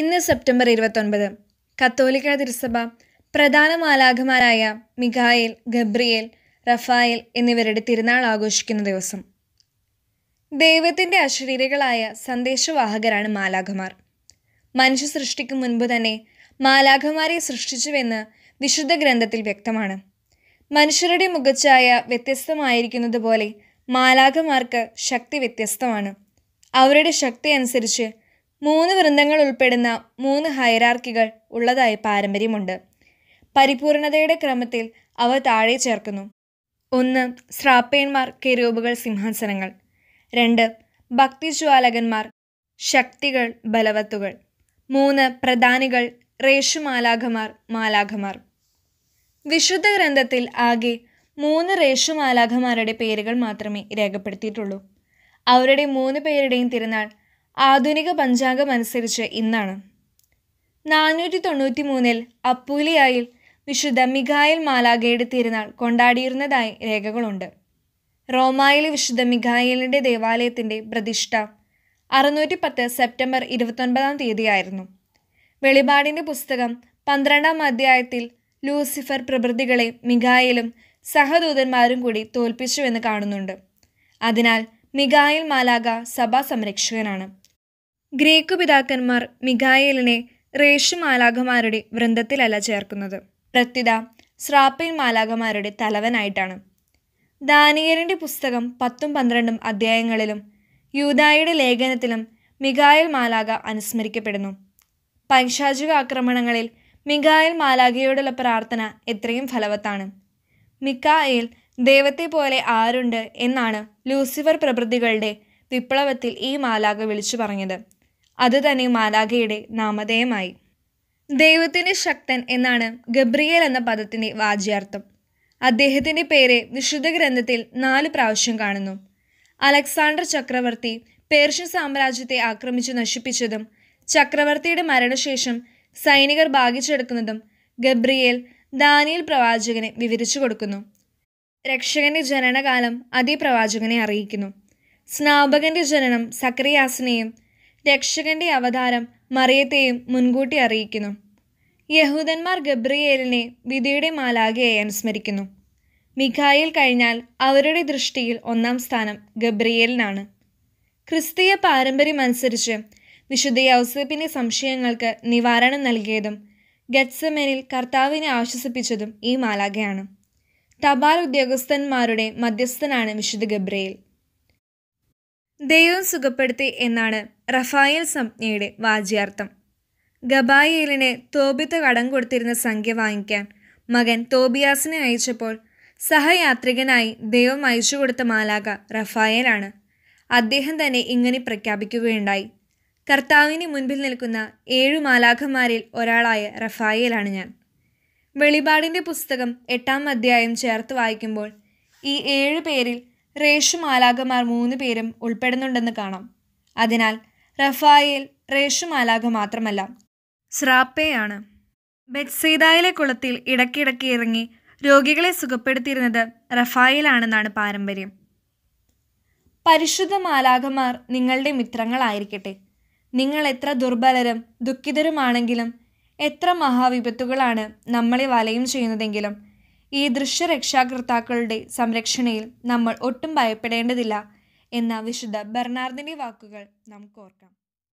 ഇന്ന് സെപ്റ്റംബർ ഇരുപത്തൊൻപത് കത്തോലിക്ക തിരുസഭ പ്രധാന മാലാഖമാരായ മിഖായേൽ ഗബ്രിയേൽ റഫായേൽ എന്നിവരുടെ തിരുനാൾ ആഘോഷിക്കുന്ന ദിവസം ദൈവത്തിൻ്റെ അശരീരകളായ സന്ദേശവാഹകരാണ് മാലാഖമാർ മനുഷ്യ സൃഷ്ടിക്കും മുൻപ് തന്നെ മാലാഖമാരെ സൃഷ്ടിച്ചുവെന്ന് വിശുദ്ധ ഗ്രന്ഥത്തിൽ വ്യക്തമാണ് മനുഷ്യരുടെ മുഖച്ഛായ വ്യത്യസ്തമായിരിക്കുന്നത് പോലെ മാലാഖമാർക്ക് ശക്തി വ്യത്യസ്തമാണ് അവരുടെ ശക്തി അനുസരിച്ച് മൂന്ന് വൃന്ദങ്ങൾ ഉൾപ്പെടുന്ന മൂന്ന് ഹൈറാർക്കികൾ ഉള്ളതായി പാരമ്പര്യമുണ്ട് പരിപൂർണതയുടെ ക്രമത്തിൽ അവ താഴെ ചേർക്കുന്നു ഒന്ന് ശ്രാപ്പയന്മാർ കെരൂപുകൾ സിംഹാസനങ്ങൾ രണ്ട് ഭക്തിജ്വാലകന്മാർ ശക്തികൾ ബലവത്തുകൾ മൂന്ന് പ്രധാനികൾ റേഷുമാലാഘമാർ മാലാഘമാർ വിശുദ്ധ ഗ്രന്ഥത്തിൽ ആകെ മൂന്ന് റേഷുമാലാഘമാരുടെ പേരുകൾ മാത്രമേ രേഖപ്പെടുത്തിയിട്ടുള്ളൂ അവരുടെ മൂന്ന് പേരുടെയും തിരുനാൾ ആധുനിക പഞ്ചാംഗം അനുസരിച്ച് ഇന്നാണ് നാനൂറ്റി തൊണ്ണൂറ്റി മൂന്നിൽ അപ്പൂലിയായിൽ വിശുദ്ധ മിഖായൽ മാലാഗയുടെ തിരുനാൾ കൊണ്ടാടിയിരുന്നതായി രേഖകളുണ്ട് റോമായിലെ വിശുദ്ധ മിഖായലിൻ്റെ ദേവാലയത്തിൻ്റെ പ്രതിഷ്ഠ അറുന്നൂറ്റി പത്ത് സെപ്റ്റംബർ ഇരുപത്തൊൻപതാം തീയതിയായിരുന്നു വെളിപാടിൻ്റെ പുസ്തകം പന്ത്രണ്ടാം അധ്യായത്തിൽ ലൂസിഫർ പ്രഭൃതികളെ മിഖായലും സഹദൂതന്മാരും കൂടി തോൽപ്പിച്ചുവെന്ന് കാണുന്നുണ്ട് അതിനാൽ മിഖായൽ മാലാഗ സഭാ സംരക്ഷകനാണ് ഗ്രീക്ക് പിതാക്കന്മാർ മിഖായേലിനെ റേഷു മാലാഖമാരുടെ വൃന്ദത്തിലല്ല ചേർക്കുന്നത് പ്രത്യുത സ്രാപ്പിൽ മാലാഖമാരുടെ തലവനായിട്ടാണ് ദാനിയലിൻ്റെ പുസ്തകം പത്തും പന്ത്രണ്ടും അധ്യായങ്ങളിലും യൂതായുടെ ലേഖനത്തിലും മിഖായൽ മാലാഖ അനുസ്മരിക്കപ്പെടുന്നു പൈശാചിക ആക്രമണങ്ങളിൽ മിഖായൽ മാലാഖയോടുള്ള പ്രാർത്ഥന എത്രയും ഫലവത്താണ് മിക്കായേൽ ദൈവത്തെ പോലെ ആരുണ്ട് എന്നാണ് ലൂസിഫർ പ്രഭൃതികളുടെ വിപ്ലവത്തിൽ ഈ മാലാഖ വിളിച്ചു പറഞ്ഞത് അതുതന്നെ മാലാഖയുടെ നാമധേയമായി ദൈവത്തിൻ്റെ ശക്തൻ എന്നാണ് ഗബ്രിയേൽ എന്ന പദത്തിൻ്റെ വാജ്യാർത്ഥം അദ്ദേഹത്തിൻ്റെ പേര് വിശുദ്ധ ഗ്രന്ഥത്തിൽ നാല് പ്രാവശ്യം കാണുന്നു അലക്സാണ്ടർ ചക്രവർത്തി പേർഷ്യൻ സാമ്രാജ്യത്തെ ആക്രമിച്ചു നശിപ്പിച്ചതും ചക്രവർത്തിയുടെ മരണശേഷം സൈനികർ ഭാഗിച്ചെടുക്കുന്നതും ഗബ്രിയേൽ ദാനിയൽ പ്രവാചകനെ വിവരിച്ചു കൊടുക്കുന്നു രക്ഷകന്റെ ജനനകാലം പ്രവാചകനെ അറിയിക്കുന്നു സ്നാപകന്റെ ജനനം സക്രിയാസിനെയും രക്ഷകന്റെ അവതാരം മറിയത്തെയും മുൻകൂട്ടി അറിയിക്കുന്നു യഹൂദന്മാർ ഗബ്രിയേലിനെ വിധിയുടെ മാലാകയായി അനുസ്മരിക്കുന്നു മിഖായിൽ കഴിഞ്ഞാൽ അവരുടെ ദൃഷ്ടിയിൽ ഒന്നാം സ്ഥാനം ഗബ്രിയേലിനാണ് ക്രിസ്തീയ പാരമ്പര്യം അനുസരിച്ച് വിശുദ്ധ യൗസേപ്പിൻ്റെ സംശയങ്ങൾക്ക് നിവാരണം നൽകിയതും ഗറ്റ്സമനിൽ കർത്താവിനെ ആശ്വസിപ്പിച്ചതും ഈ മാലാകയാണ് തപാൽ ഉദ്യോഗസ്ഥന്മാരുടെ മധ്യസ്ഥനാണ് വിശുദ്ധ ഗബ്രയേൽ ദൈവം സുഖപ്പെടുത്തി എന്നാണ് റഫായേൽ സംജ്ഞയുടെ വാജ്യാർത്ഥം ഗബായേലിന് തോബിത്ത് കടം കൊടുത്തിരുന്ന സംഖ്യ വാങ്ങിക്കാൻ മകൻ തോബിയാസിനെ അയച്ചപ്പോൾ സഹയാത്രികനായി ദൈവം അയച്ചു കൊടുത്ത മാലാക റഫായേലാണ് അദ്ദേഹം തന്നെ ഇങ്ങനെ പ്രഖ്യാപിക്കുകയുണ്ടായി കർത്താവിന് മുൻപിൽ നിൽക്കുന്ന ഏഴു മാലാഖമാരിൽ ഒരാളായ റഫായേലാണ് ഞാൻ വെളിപാടിൻ്റെ പുസ്തകം എട്ടാം അധ്യായം ചേർത്ത് വായിക്കുമ്പോൾ ഈ ഏഴ് പേരിൽ റേഷു മാലാഖമാർ മൂന്ന് പേരും ഉൾപ്പെടുന്നുണ്ടെന്ന് കാണാം അതിനാൽ റഫായേൽ റേഷു മാലാഖ മാത്രമല്ല സ്രാപ്പയാണ് ബെറ്റ്സേതായിലെ കുളത്തിൽ ഇടയ്ക്കിടയ്ക്ക് ഇറങ്ങി രോഗികളെ സുഖപ്പെടുത്തിയിരുന്നത് റഫായേലാണെന്നാണ് പാരമ്പര്യം പരിശുദ്ധ മാലാഖമാർ നിങ്ങളുടെ മിത്രങ്ങളായിരിക്കട്ടെ നിങ്ങൾ എത്ര ദുർബലരും ദുഃഖിതരുമാണെങ്കിലും എത്ര മഹാവിപത്തുകളാണ് നമ്മളെ വലയം ചെയ്യുന്നതെങ്കിലും ഈ ദൃശ്യരക്ഷാകർത്താക്കളുടെ സംരക്ഷണയിൽ നമ്മൾ ഒട്ടും ഭയപ്പെടേണ്ടതില്ല എന്ന വിശുദ്ധ ബെർണാർഡിൻ്റെ വാക്കുകൾ നമുക്ക് ഓർക്കാം